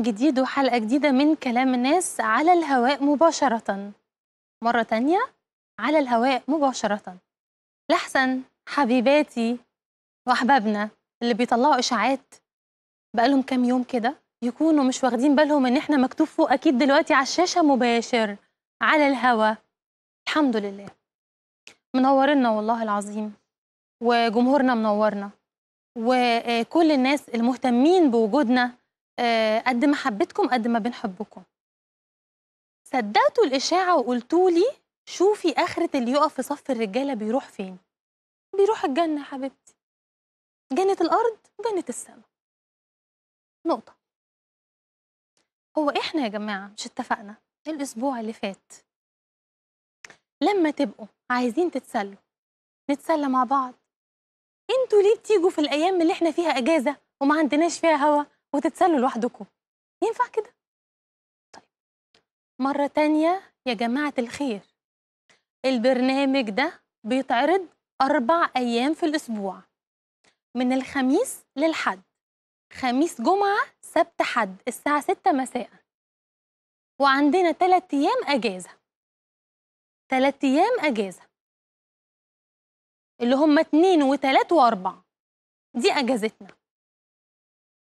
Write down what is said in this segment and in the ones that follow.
جديد وحلقة جديدة من كلام الناس على الهواء مباشرة مرة تانية على الهواء مباشرة لحسن حبيباتي وأحبابنا اللي بيطلعوا إشاعات بقالهم كام يوم كده يكونوا مش واخدين بالهم إن إحنا مكتوب فوق أكيد دلوقتي على الشاشة مباشر على الهواء الحمد لله منورنا والله العظيم وجمهورنا منورنا وكل الناس المهتمين بوجودنا آه، قد ما حبيتكم قد ما بنحبكم صدقتوا الإشاعة وقلتوا لي شوفي آخرة اللي يقف في صف الرجالة بيروح فين بيروح الجنة يا حبيبتي جنة الأرض وجنة السماء نقطة هو إحنا يا جماعة مش اتفقنا الأسبوع اللي فات لما تبقوا عايزين تتسلوا نتسلى مع بعض انتوا ليه بتيجوا في الأيام اللي احنا فيها أجازة وما عندناش فيها هوا وتتسلوا لوحدكم ينفع كده طيب مرة تانية يا جماعة الخير البرنامج ده بيتعرض أربع أيام في الأسبوع من الخميس للحد خميس جمعة سبت حد الساعة ستة مساء وعندنا تلات أيام أجازة تلات أيام أجازة اللي هم اتنين وتلات واربع دي أجازتنا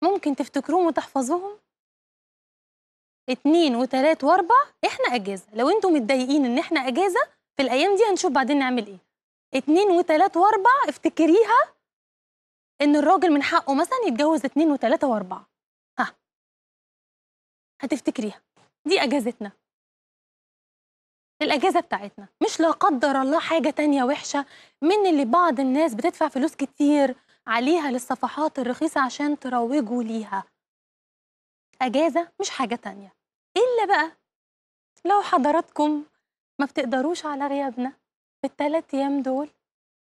ممكن تفتكروهم وتحفظوهم اتنين وتلات واربع احنا اجازه لو انتم متضايقين ان احنا اجازه في الايام دي هنشوف بعدين نعمل ايه اتنين وتلات واربع افتكريها ان الراجل من حقه مثلا يتجوز اتنين وتلاته واربعه ها هتفتكريها دي اجازتنا الاجازه بتاعتنا مش لا قدر الله حاجه تانية وحشه من اللي بعض الناس بتدفع فلوس كتير عليها للصفحات الرخيصة عشان تروجوا ليها أجازة مش حاجة تانية إلا بقى لو حضراتكم ما بتقدروش على غيابنا في الثلاث أيام دول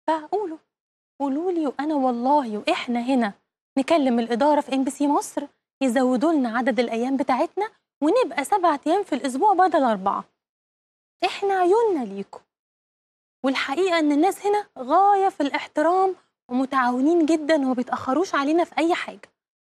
فقولوا قولوا لي وأنا والله وإحنا هنا نكلم الإدارة في إم بي سي مصر يزودوا لنا عدد الأيام بتاعتنا ونبقى سبعة أيام في الأسبوع بدل أربعة إحنا عيوننا ليكم والحقيقة إن الناس هنا غاية في الاحترام ومتعاونين جدا وما بيتاخروش علينا في اي حاجه